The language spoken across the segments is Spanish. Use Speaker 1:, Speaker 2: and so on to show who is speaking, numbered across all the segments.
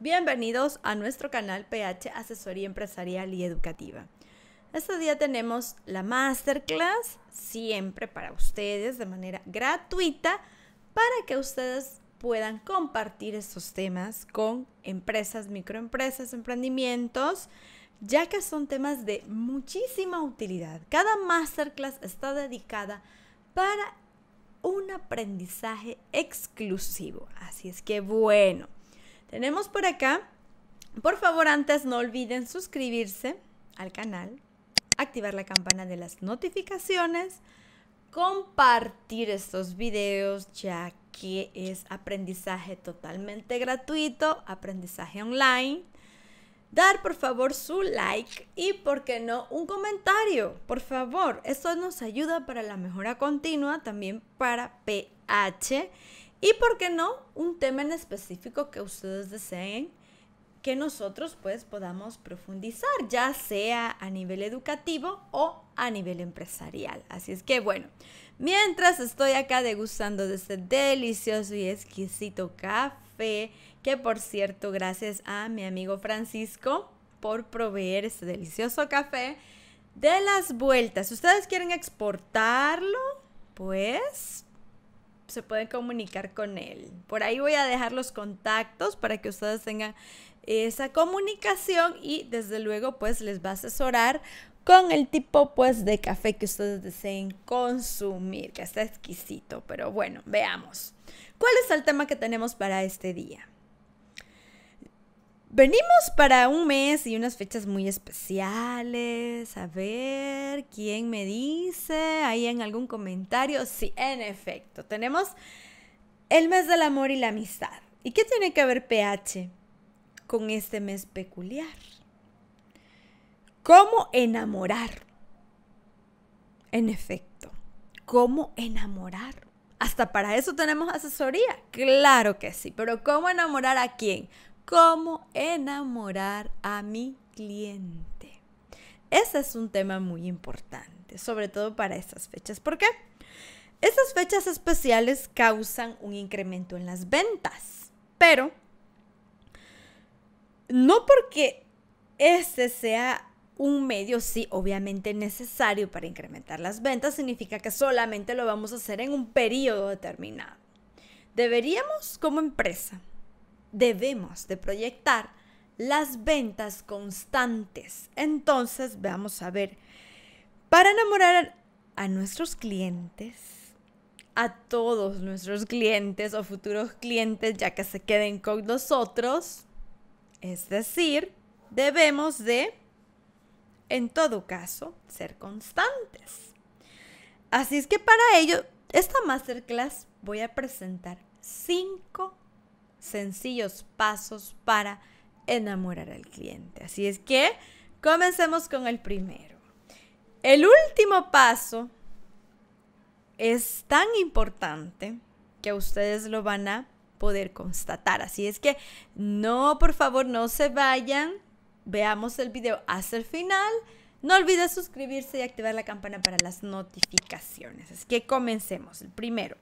Speaker 1: Bienvenidos a nuestro canal PH Asesoría Empresarial y Educativa. Este día tenemos la masterclass, siempre para ustedes, de manera gratuita, para que ustedes puedan compartir estos temas con empresas, microempresas, emprendimientos, ya que son temas de muchísima utilidad. Cada masterclass está dedicada para un aprendizaje exclusivo. Así es que bueno, tenemos por acá, por favor antes no olviden suscribirse al canal, activar la campana de las notificaciones, compartir estos videos ya que es aprendizaje totalmente gratuito, aprendizaje online. Dar por favor su like y por qué no un comentario, por favor. Esto nos ayuda para la mejora continua, también para PH y por qué no, un tema en específico que ustedes deseen que nosotros pues podamos profundizar, ya sea a nivel educativo o a nivel empresarial. Así es que bueno, mientras estoy acá degustando de este delicioso y exquisito café, que por cierto, gracias a mi amigo Francisco por proveer este delicioso café de las vueltas. Si ustedes quieren exportarlo, pues se pueden comunicar con él. Por ahí voy a dejar los contactos para que ustedes tengan esa comunicación y desde luego pues les va a asesorar con el tipo pues de café que ustedes deseen consumir, que está exquisito, pero bueno, veamos. ¿Cuál es el tema que tenemos para este día? Venimos para un mes y unas fechas muy especiales. A ver, ¿quién me dice? ahí en algún comentario? Sí, en efecto. Tenemos el mes del amor y la amistad. ¿Y qué tiene que ver PH con este mes peculiar? ¿Cómo enamorar? En efecto, ¿cómo enamorar? Hasta para eso tenemos asesoría. Claro que sí, pero ¿cómo enamorar a quién? cómo enamorar a mi cliente. Ese es un tema muy importante, sobre todo para estas fechas. ¿Por qué? Esas fechas especiales causan un incremento en las ventas, pero no porque ese sea un medio, sí, obviamente necesario para incrementar las ventas, significa que solamente lo vamos a hacer en un periodo determinado. Deberíamos como empresa debemos de proyectar las ventas constantes. Entonces, vamos a ver, para enamorar a nuestros clientes, a todos nuestros clientes o futuros clientes ya que se queden con nosotros, es decir, debemos de, en todo caso, ser constantes. Así es que para ello, esta masterclass voy a presentar cinco sencillos pasos para enamorar al cliente. Así es que comencemos con el primero. El último paso es tan importante que ustedes lo van a poder constatar. Así es que no, por favor, no se vayan. Veamos el video hasta el final. No olvides suscribirse y activar la campana para las notificaciones. Así que comencemos. El primero.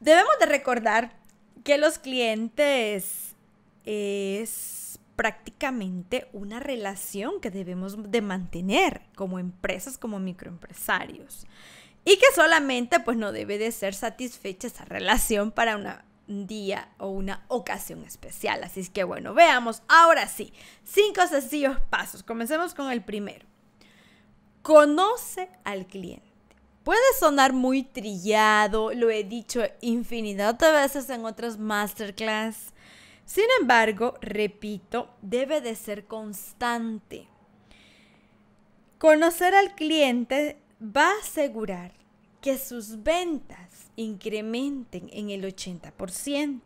Speaker 1: Debemos de recordar que los clientes es prácticamente una relación que debemos de mantener como empresas, como microempresarios. Y que solamente pues no debe de ser satisfecha esa relación para un día o una ocasión especial. Así es que bueno, veamos ahora sí, cinco sencillos pasos. Comencemos con el primero. Conoce al cliente. Puede sonar muy trillado, lo he dicho infinidad de veces en otras masterclass. Sin embargo, repito, debe de ser constante. Conocer al cliente va a asegurar que sus ventas incrementen en el 80%.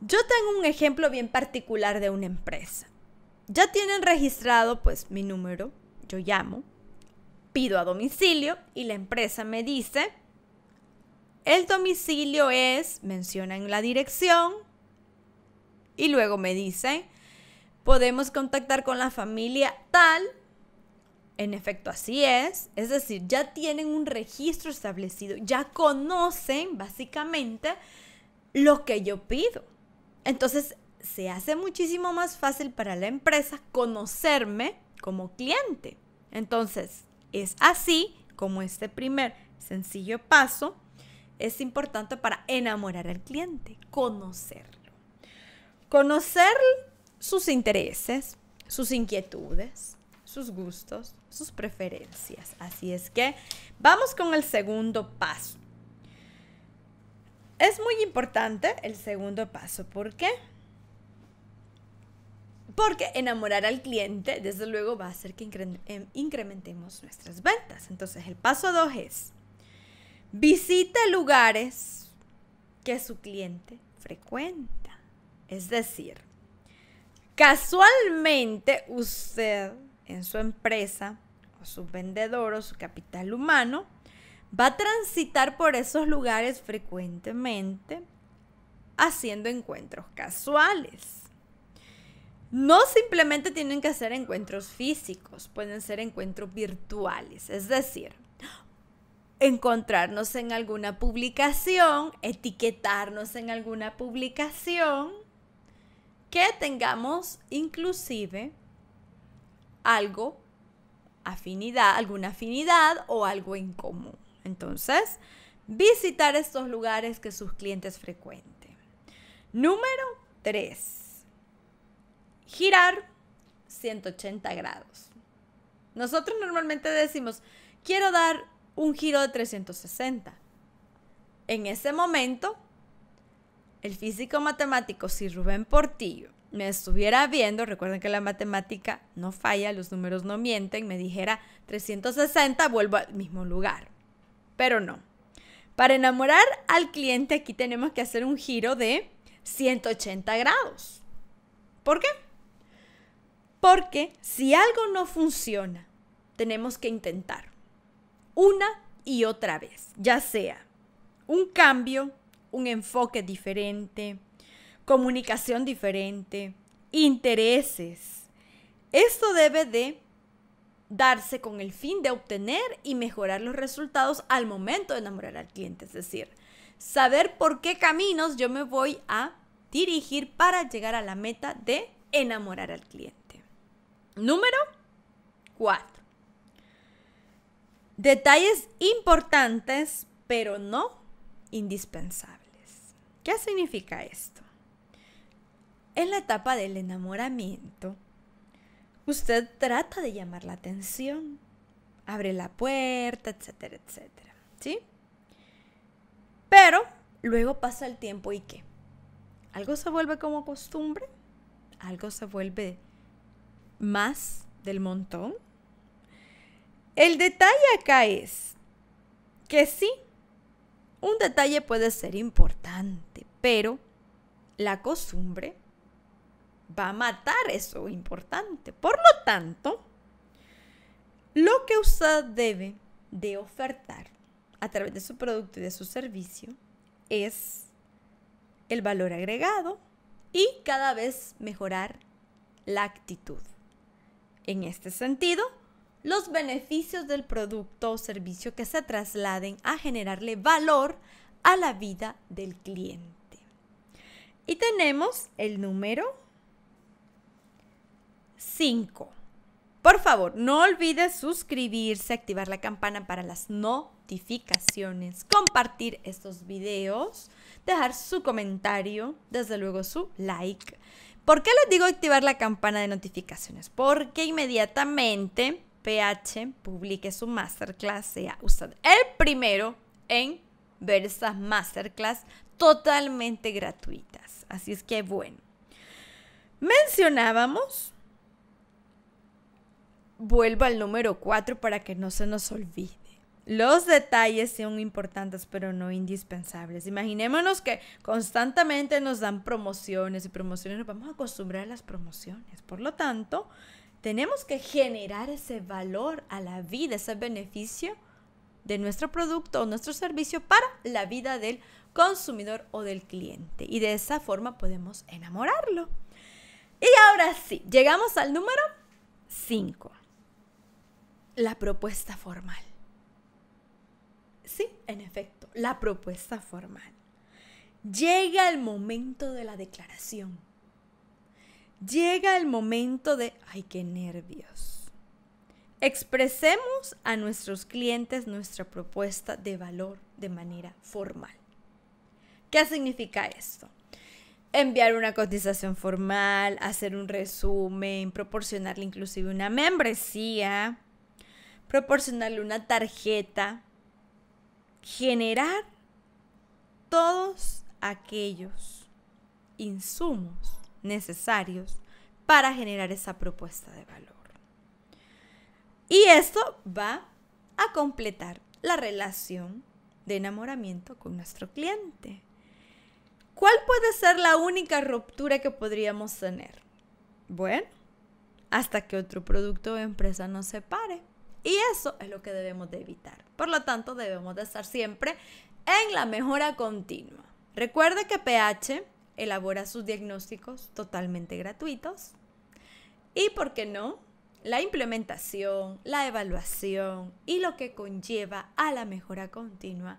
Speaker 1: Yo tengo un ejemplo bien particular de una empresa. Ya tienen registrado pues mi número, yo llamo, pido a domicilio y la empresa me dice, el domicilio es, mencionan la dirección y luego me dice podemos contactar con la familia tal. En efecto, así es. Es decir, ya tienen un registro establecido, ya conocen básicamente lo que yo pido. Entonces, se hace muchísimo más fácil para la empresa conocerme como cliente. Entonces, es así como este primer sencillo paso es importante para enamorar al cliente, conocerlo. Conocer sus intereses, sus inquietudes, sus gustos, sus preferencias. Así es que vamos con el segundo paso. Es muy importante el segundo paso. ¿Por qué? porque enamorar al cliente, desde luego, va a hacer que eh, incrementemos nuestras ventas. Entonces, el paso 2 es, visita lugares que su cliente frecuenta. Es decir, casualmente usted en su empresa o su vendedor o su capital humano va a transitar por esos lugares frecuentemente haciendo encuentros casuales. No simplemente tienen que ser encuentros físicos, pueden ser encuentros virtuales, es decir, encontrarnos en alguna publicación, etiquetarnos en alguna publicación, que tengamos inclusive algo, afinidad, alguna afinidad o algo en común. Entonces, visitar estos lugares que sus clientes frecuenten. Número 3 girar 180 grados. Nosotros normalmente decimos, quiero dar un giro de 360. En ese momento, el físico matemático, si Rubén Portillo me estuviera viendo, recuerden que la matemática no falla, los números no mienten, me dijera 360, vuelvo al mismo lugar. Pero no. Para enamorar al cliente aquí tenemos que hacer un giro de 180 grados. ¿Por qué? Porque si algo no funciona, tenemos que intentar una y otra vez, ya sea un cambio, un enfoque diferente, comunicación diferente, intereses. Esto debe de darse con el fin de obtener y mejorar los resultados al momento de enamorar al cliente, es decir, saber por qué caminos yo me voy a dirigir para llegar a la meta de enamorar al cliente. Número 4. Detalles importantes, pero no indispensables. ¿Qué significa esto? En la etapa del enamoramiento, usted trata de llamar la atención, abre la puerta, etcétera, etcétera. ¿Sí? Pero luego pasa el tiempo y qué? Algo se vuelve como costumbre, algo se vuelve más del montón. El detalle acá es que sí, un detalle puede ser importante, pero la costumbre va a matar eso importante. Por lo tanto, lo que usted debe de ofertar a través de su producto y de su servicio es el valor agregado y cada vez mejorar la actitud. En este sentido, los beneficios del producto o servicio que se trasladen a generarle valor a la vida del cliente. Y tenemos el número 5. Por favor, no olvides suscribirse, activar la campana para las notificaciones, compartir estos videos, dejar su comentario, desde luego su like. ¿Por qué les digo activar la campana de notificaciones? Porque inmediatamente PH publique su masterclass, sea usted el primero en ver esas masterclass totalmente gratuitas. Así es que bueno, mencionábamos, vuelvo al número 4 para que no se nos olvide. Los detalles son importantes, pero no indispensables. Imaginémonos que constantemente nos dan promociones y promociones, nos vamos a acostumbrar a las promociones. Por lo tanto, tenemos que generar ese valor a la vida, ese beneficio de nuestro producto o nuestro servicio para la vida del consumidor o del cliente. Y de esa forma podemos enamorarlo. Y ahora sí, llegamos al número 5, la propuesta formal. Sí, en efecto, la propuesta formal. Llega el momento de la declaración. Llega el momento de, ay, qué nervios. Expresemos a nuestros clientes nuestra propuesta de valor de manera formal. ¿Qué significa esto? Enviar una cotización formal, hacer un resumen, proporcionarle inclusive una membresía, proporcionarle una tarjeta generar todos aquellos insumos necesarios para generar esa propuesta de valor. Y esto va a completar la relación de enamoramiento con nuestro cliente. ¿Cuál puede ser la única ruptura que podríamos tener? Bueno, hasta que otro producto o empresa nos separe. Y eso es lo que debemos de evitar. Por lo tanto, debemos de estar siempre en la mejora continua. Recuerde que PH elabora sus diagnósticos totalmente gratuitos y, ¿por qué no?, la implementación, la evaluación y lo que conlleva a la mejora continua.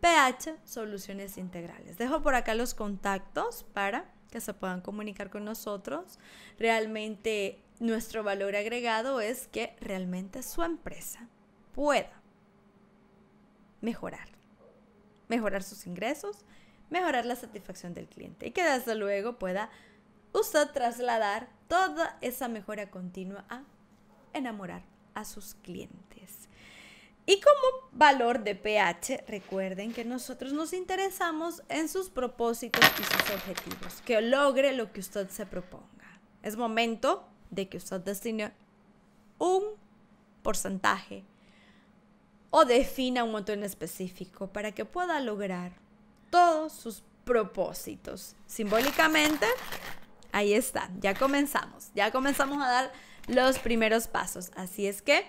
Speaker 1: PH Soluciones Integrales. Dejo por acá los contactos para que se puedan comunicar con nosotros. Realmente nuestro valor agregado es que realmente su empresa pueda mejorar. Mejorar sus ingresos, mejorar la satisfacción del cliente y que desde luego pueda usted trasladar toda esa mejora continua a enamorar a sus clientes. Y como valor de pH, recuerden que nosotros nos interesamos en sus propósitos y sus objetivos, que logre lo que usted se proponga. Es momento de que usted destine un porcentaje o defina un motor en específico para que pueda lograr todos sus propósitos. Simbólicamente, ahí está, ya comenzamos, ya comenzamos a dar los primeros pasos. Así es que,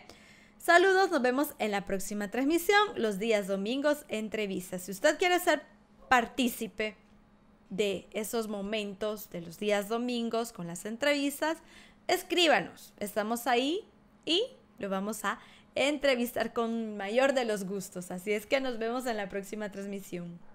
Speaker 1: saludos, nos vemos en la próxima transmisión, los días domingos, entrevistas. Si usted quiere ser partícipe de esos momentos, de los días domingos con las entrevistas, escríbanos, estamos ahí y lo vamos a entrevistar con mayor de los gustos. Así es que nos vemos en la próxima transmisión.